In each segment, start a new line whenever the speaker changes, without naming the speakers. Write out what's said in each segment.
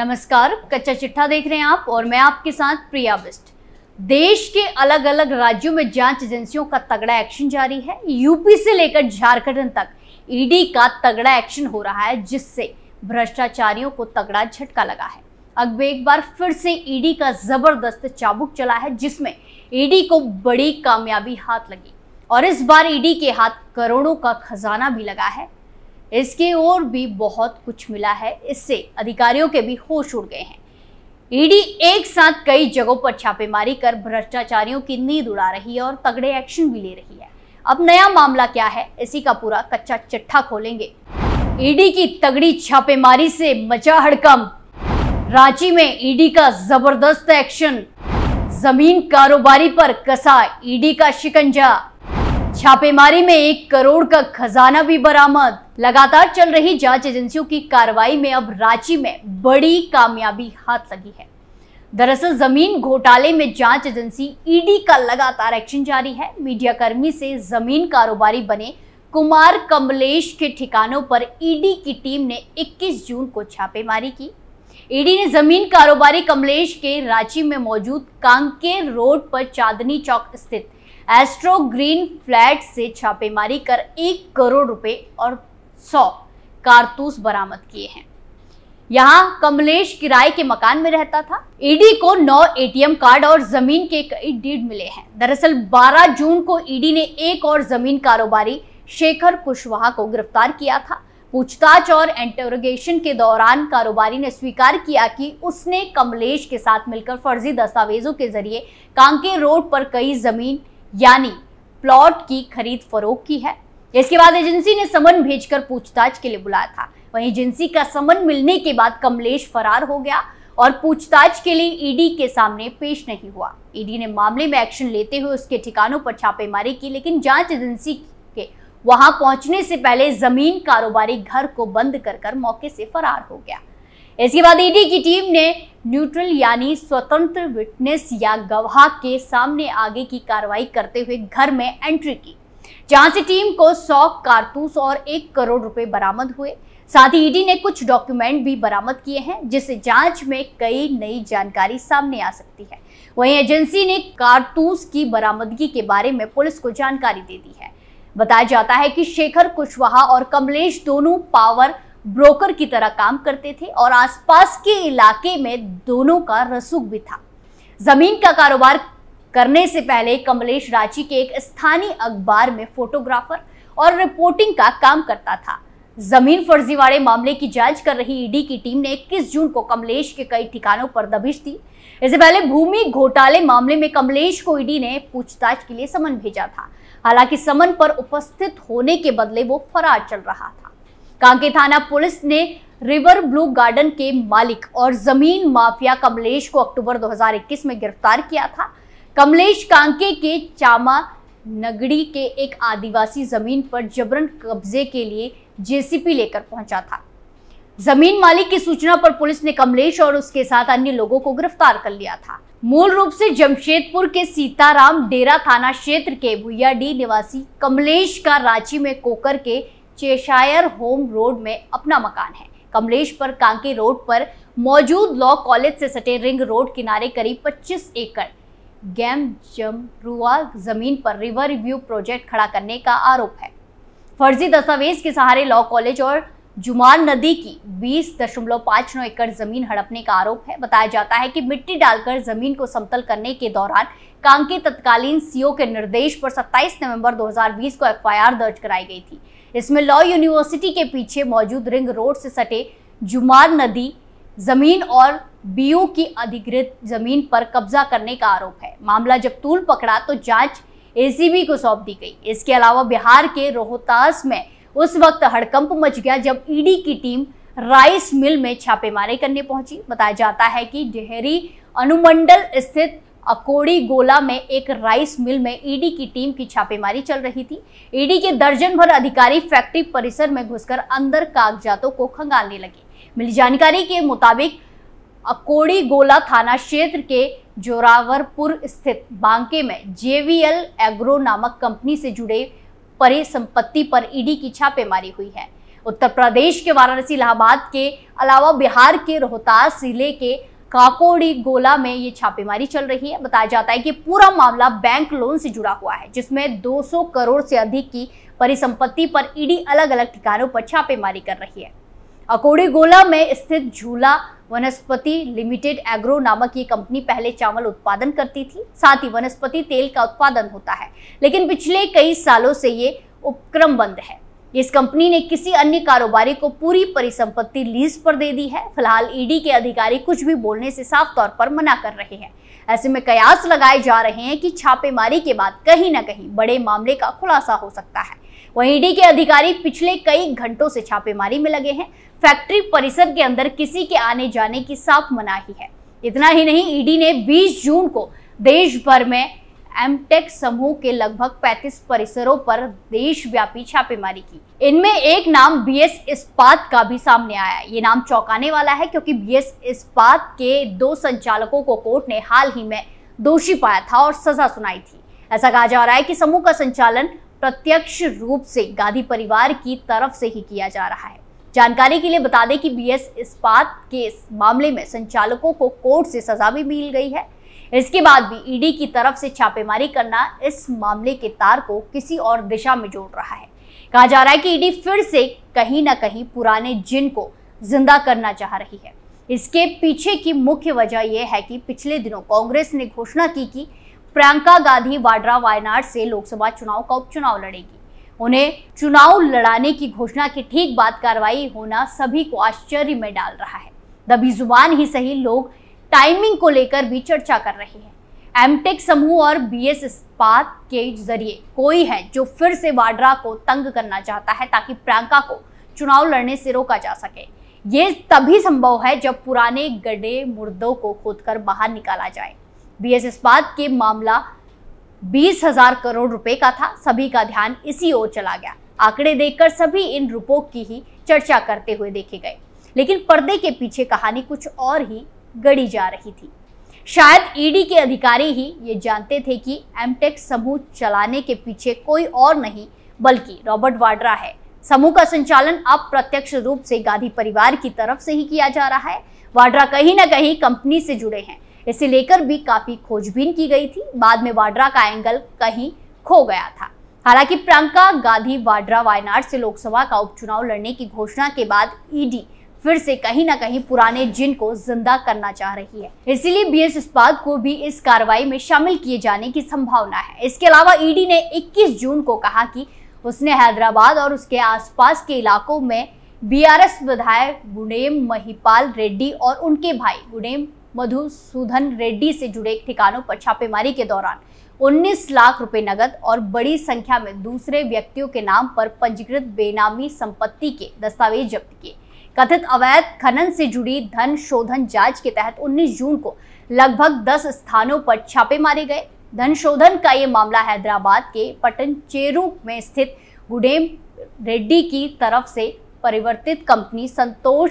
नमस्कार कच्चा चिट्ठा देख रहे हैं आप और मैं आपके साथ प्रिया बिस्ट देश के अलग अलग राज्यों में जांच एजेंसियों का तगड़ा एक्शन जारी है यूपी से लेकर झारखंड तक ईडी का तगड़ा एक्शन हो रहा है जिससे भ्रष्टाचारियों को तगड़ा झटका लगा है अब एक बार फिर से ईडी का जबरदस्त चाबुक चला है जिसमें ईडी को बड़ी कामयाबी हाथ लगी और इस बार ईडी के हाथ करोड़ों का खजाना भी लगा है इसके और भी बहुत कुछ मिला है इससे अधिकारियों के भी होश उड़ गए हैं ईडी एक साथ कई जगहों पर छापेमारी कर भ्रष्टाचारियों की नींद उड़ा रही है और तगड़े एक्शन भी ले रही है अब नया मामला क्या है इसी का पूरा कच्चा चिट्ठा खोलेंगे ईडी की तगड़ी छापेमारी से मचा हड़कम रांची में ईडी का जबरदस्त एक्शन जमीन कारोबारी पर कसा ईडी का शिकंजा छापेमारी में एक करोड़ का खजाना भी बरामद लगातार चल रही जांच एजेंसियों की कार्रवाई में अब रांची में बड़ी कामयाबी हाथ लगी है दरअसल जमीन घोटाले में जांच एजेंसी ईडी का लगातार एक्शन जारी है मीडिया कर्मी से जमीन कारोबारी बने कुमार कमलेश के ठिकानों पर ईडी की टीम ने 21 जून को छापेमारी की ईडी ने जमीन कारोबारी कमलेश के रांची में मौजूद कांकेर रोड पर चांदनी चौक स्थित एस्ट्रो ग्रीन फ्लैट से छापेमारी कर एक करोड़ रुपए और सौ कारतूस बरामद किए हैं यहां कमलेश किराए के मकान में रहता था ईडी e को नौ एटीएम कार्ड और जमीन के कई डीड मिले हैं दरअसल 12 जून को ईडी e ने एक और जमीन कारोबारी शेखर कुशवाहा को गिरफ्तार किया था पूछताछ और इंटरोगेशन के दौरान कारोबारी ने स्वीकार किया कि उसने कमलेश के साथ मिलकर फर्जी दस्तावेजों के जरिए कांके रोड पर कई जमीन यानी प्लॉट की खरीद फरोख की है इसके बाद एजेंसी ने समन भेजकर पूछताछ के लिए बुलाया था वहीं एजेंसी का समन मिलने के बाद कमलेश फरार हो गया और पूछताछ के लिए ईडी के सामने पेश नहीं हुआ ईडी ने मामले में एक्शन लेते हुए उसके ठिकानों पर छापेमारी की लेकिन जांच एजेंसी के वहां पहुंचने से पहले जमीन कारोबारी घर को बंद कर कर मौके से फरार हो गया इसके बाद ईडी की टीम ने न्यूट्रल यानी स्वतंत्र विटनेस या गवाह के सामने आगे की कार्रवाई करते हुए घर में एंट्री की जहां से टीम को 100 कारतूस और एक करोड़ रुपए बरामद हुए साथ ही ईडी ने कुछ डॉक्यूमेंट भी बरामद किए हैं जिससे जांच में कई नई जानकारी सामने आ सकती है वहीं एजेंसी ने कारतूस की बरामदगी के बारे में पुलिस को जानकारी दे दी है बताया जाता है कि शेखर कुशवाहा और कमलेश दोनों पावर ब्रोकर की तरह काम करते थे और आसपास के इलाके में दोनों का रसूख भी था जमीन का कारोबार करने से पहले कमलेश रांची के एक स्थानीय अखबार में फोटोग्राफर और रिपोर्टिंग का काम करता था जमीन फर्जीवाड़े मामले की जांच कर रही ईडी की टीम ने 21 जून को कमलेश के कई ठिकानों पर दबिश दी इससे पहले भूमि घोटाले मामले में कमलेश को ईडी ने पूछताछ के लिए समन भेजा था हालांकि समन पर उपस्थित होने के बदले वो फरार चल रहा था कांके थाना पुलिस ने रिवर ब्लू गार्डन के मालिक और जमीन माफिया कमलेश को अक्टूबर 2021 में गिरफ्तार किया था कमलेश कांके के चामा नगड़ी के एक आदिवासी जमीन पर जबरन कब्जे के लिए जेसीपी लेकर पहुंचा था जमीन मालिक की सूचना पर पुलिस ने कमलेश और उसके साथ अन्य लोगों को गिरफ्तार कर लिया था मूल रूप से जमशेदपुर के सीताराम डेरा थाना क्षेत्र के भुया निवासी कमलेश का रांची में कोकर के चेशायर होम रोड में अपना मकान है कमलेश पर कांके रोड पर मौजूद लॉ कॉलेज से सटे रिंग रोड किनारे करीब 25 एकड़ गैम जमरुआ जमीन पर रिवर व्यू प्रोजेक्ट खड़ा करने का आरोप है फर्जी दस्तावेज के सहारे लॉ कॉलेज और जुमान नदी की बीस दशमलव पाँच नौ एकड़ जमीन हड़पने का आरोप है बताया जाता है कि मिट्टी डालकर जमीन को समतल करने के दौरान कांके तत्कालीन सीओ के निर्देश पर 27 नवंबर 2020 को एफआईआर दर्ज कराई गई थी इसमें लॉ यूनिवर्सिटी के पीछे मौजूद रिंग रोड से सटे जुमार नदी जमीन और बीयू की अधिकृत जमीन पर कब्जा करने का आरोप है मामला जब तूल पकड़ा तो जांच एसीबी को सौंप दी गई इसके अलावा बिहार के रोहतास में उस वक्त हड़कंप मच गया जब ईडी e की टीम राइस मिल में छापेमारी करने पहुंची बताया जाता है कि डेहरी अनुमंडल स्थित अकोड़ी गोला में एक राइस मिल में ईडी की टीम की छापेमारी चल रही थी ईडी के दर्जन भर अधिकारी फैक्ट्री परिसर में घुसकर अंदर कागजातों को खंगालने लगे मिली जानकारी के मुताबिक अकोड़ी गोला थाना क्षेत्र के जोरावरपुर स्थित बांके में जेवीएल एग्रो नामक कंपनी से जुड़े परिसंपत्ति पर ईडी की छापेमारी हुई है उत्तर प्रदेश के वाराणसी इलाहाबाद के अलावा बिहार के रोहतास जिले के काकोड़ी गोला में ये छापेमारी चल रही है बताया जाता है कि पूरा मामला बैंक लोन से जुड़ा हुआ है जिसमें 200 करोड़ से अधिक की परिसंपत्ति पर ईडी अलग अलग ठिकानों पर छापेमारी कर रही है अकोड़ी गोला में स्थित झूला वनस्पति लिमिटेड एग्रो नामक ये कंपनी पहले चावल उत्पादन करती थी साथ ही वनस्पति तेल का उत्पादन होता है लेकिन पिछले कई सालों से ये उपक्रम बंद है इस कंपनी ने किसी अन्य कारोबारी को पूरी परिसंपत्ति लीज पर दे दी है फिलहाल ईडी के अधिकारी कुछ भी बोलने से साफ तौर पर मना कर रहे हैं ऐसे में कयास लगाए जा रहे हैं कि छापेमारी के बाद कहीं ना कहीं बड़े मामले का खुलासा हो सकता है वहीं ईडी के अधिकारी पिछले कई घंटों से छापेमारी में लगे हैं फैक्ट्री परिसर के अंदर किसी के आने जाने की साफ मनाही है इतना ही नहीं ईडी ने बीस जून को देश भर में एमटेक समूह के लगभग 35 परिसरों पर देशव्यापी छापेमारी की इनमें एक नाम बीएस इस्पात का भी सामने आया ये नाम चौंकाने वाला है क्योंकि बीएस इस्पात के दो संचालकों को कोर्ट ने हाल ही में दोषी पाया था और सजा सुनाई थी ऐसा कहा जा रहा है कि समूह का संचालन प्रत्यक्ष रूप से गांधी परिवार की तरफ से ही किया जा रहा है जानकारी के लिए बता दें कि बीएस इस्पात के इस मामले में संचालकों को कोर्ट से सजा भी मिल गई है इसके बाद भी ईडी e की तरफ से छापेमारी करना इस मामले के तार को किसी और दिशा में जोड़ रहा है कहा जा रहा है कि ईडी e फिर से कहीं ना कहीं पुराने जिन को जिंदा करना चाह रही है इसके पीछे की मुख्य वजह यह है कि पिछले दिनों कांग्रेस ने घोषणा की कि प्रियंका गांधी वाड्रा वायनाड से लोकसभा चुनाव का उपचुनाव लड़ेगी उन्हें चुनाव लड़ाने की घोषणा के ठीक बाद कार्रवाई होना सभी को आश्चर्य में डाल रहा है दबी जुबान ही सही लोग टाइमिंग को लेकर भी चर्चा कर रही है एमटेक समूह और बीएस इस्पात के जरिए कोई है जो फिर से वाड्रा को तंग करना चाहता है ताकि प्रियंका को चुनाव लड़ने से रोका जा सके ये तभी संभव है जब पुराने गड्ढे मुर्दों को खोदकर बाहर निकाला जाए बीएस इस्पात के मामला बीस हजार करोड़ रुपए का था सभी का ध्यान इसी ओर चला गया आंकड़े देखकर सभी इन रूपों की ही चर्चा करते हुए देखे गए लेकिन पर्दे के पीछे कहानी कुछ और ही गढ़ी जा रही थी शायद ईडी e के अधिकारी ही ये जानते थे कि एमटेक समूह चलाने के पीछे कोई और नहीं बल्कि रॉबर्ट वाड्रा है समूह का संचालन अब प्रत्यक्ष रूप से गांधी परिवार की तरफ से ही किया जा रहा है वाड्रा कहीं ना कहीं कंपनी से जुड़े हैं इसे लेकर भी काफी खोजबीन की गई थी बाद में वाड्रा का एंगल कहीं खो गया था हालांकि प्रियंका गांधी वाड्रा वायनाड से लोकसभा का उपचुनाव लड़ने की घोषणा के बाद ईडी e फिर से कहीं ना कहीं पुराने जिन को जिंदा करना चाह रही है इसीलिए बी एस इस्पात को भी इस कार्रवाई में शामिल किए जाने की संभावना है इसके अलावा ईडी e ने 21 जून को कहा कि उसने हैदराबाद और उसके आसपास के इलाकों में बीआरएस विधायक गुडेम महिपाल रेड्डी और उनके भाई गुडेम मधुसूदन रेड्डी से जुड़े ठिकानों पर छापेमारी के दौरान 19 लाख रुपए नगद और बड़ी संख्या में दूसरे व्यक्तियों के नाम पर पंजीकृत बेनामी संपत्ति के दस्तावेज जब्त किए कथित अवैध खनन से जुड़ी धन शोधन जांच के तहत 19 जून को लगभग 10 स्थानों पर छापे मारे गए धन शोधन का ये मामला हैदराबाद के पटन चेरू में स्थित गुडेम रेड्डी की तरफ से परिवर्तित कंपनी संतोष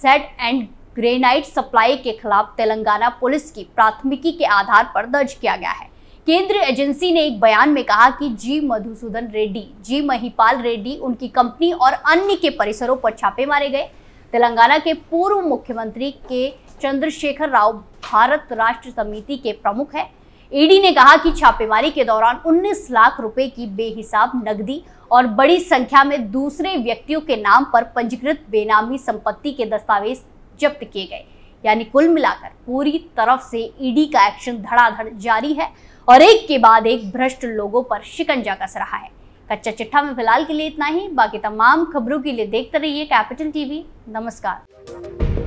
सेट एंड ग्रेनाइट सप्लाई के खिलाफ तेलंगाना पुलिस की प्राथमिकी के आधार पर दर्ज किया गया है केंद्रीय एजेंसी ने एक बयान में कहा कि जी मधुसूदन रेड्डी जी महिपाल रेड्डी उनकी कंपनी और अन्य के परिसरों पर छापे मारे गए तेलंगाना के पूर्व मुख्यमंत्री के चंद्रशेखर राव भारत राष्ट्र समिति के प्रमुख है ईडी ने कहा कि छापेमारी के दौरान 19 लाख रुपए की बेहिसाब नकदी और बड़ी संख्या में दूसरे व्यक्तियों के नाम पर पंजीकृत बेनामी संपत्ति के दस्तावेज जब्त किए गए यानी कुल मिलाकर पूरी तरफ से ईडी का एक्शन धड़ाधड़ जारी है और एक के बाद एक भ्रष्ट लोगों पर शिकंजा कस रहा है कच्चा चिट्ठा में फिलहाल के लिए इतना ही बाकी तमाम खबरों के लिए देखते रहिए कैपिटल टीवी नमस्कार